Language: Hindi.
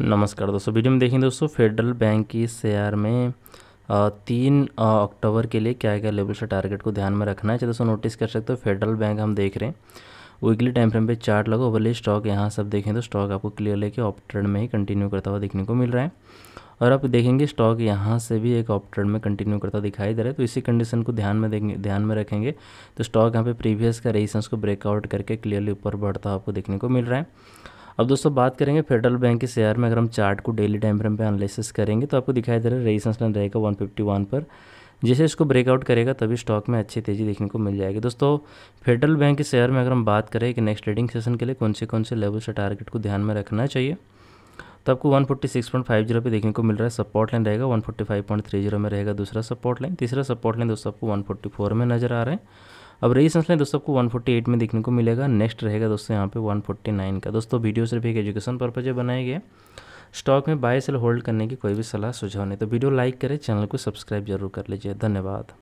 नमस्कार दोस्तों वीडियो में देखेंगे दोस्तों फेडरल बैंक की शेयर में तीन अक्टूबर के लिए क्या क्या लेवल से टारगेट को ध्यान में रखना है चाहे दोस्तों नोटिस कर सकते हो फेडरल बैंक हम देख रहे हैं वीकली टाइम फ्रेम पे चार्ट लगा ओवरली स्टॉक यहाँ सब देखें तो स्टॉक आपको क्लियर लेके ऑफ ट्रेड में ही कंटिन्यू करता हुआ देखने को मिल रहा है और आप देखेंगे स्टॉक यहाँ से भी एक ऑफ ट्रेड में कंटिन्यू करता दिखाई दे रहा है तो इसी कंडीशन को ध्यान में देखेंगे ध्यान में रखेंगे तो स्टॉक यहाँ पे प्रीवियस का रेजिस्टेंस को ब्रेकआउट करके क्लियरली ऊपर बढ़ता आपको देखने को मिल रहा है अब दोस्तों बात करेंगे फेडरल बैंक के शेयर में अगर हम चार्ट को डेली टाइम फ्रेम पे एनालिसिस करेंगे तो आपको दिखाई दे रहा है रेजिस्टेंस लाइन रहेगा 151 पर जैसे इसको ब्रेकआउट करेगा तभी स्टॉक में अच्छी तेज़ी देखने को मिल जाएगी दोस्तों फेडरल बैंक के शेयर में अगर हम बात करें कि नेक्स्ट ट्रेडिंग सेशन के लिए कौन से कौन से लेवल से टारगेट को ध्यान में रखना चाहिए तो आपको जीरो पर देखने को मिल रहा है सपोर्ट लाइन रहेगा जीरो में रहेगा दूसरा सपोर्ट लाइन तीसरा सपोर्ट लाइन दोस्तों आपको फोर में नजर आ रहा है अब रेजिस्टेंस लें दोस्तों आपको 148 में देखने को मिलेगा नेक्स्ट रहेगा दोस्तों यहाँ पे 149 का दोस्तों वीडियो सिर्फ एक एजुकेशन पर्पज बनाए गए स्टॉक में बाय सेल होल्ड करने की कोई भी सलाह सुझाव नहीं तो वीडियो लाइक करें चैनल को सब्सक्राइब जरूर कर लीजिए धन्यवाद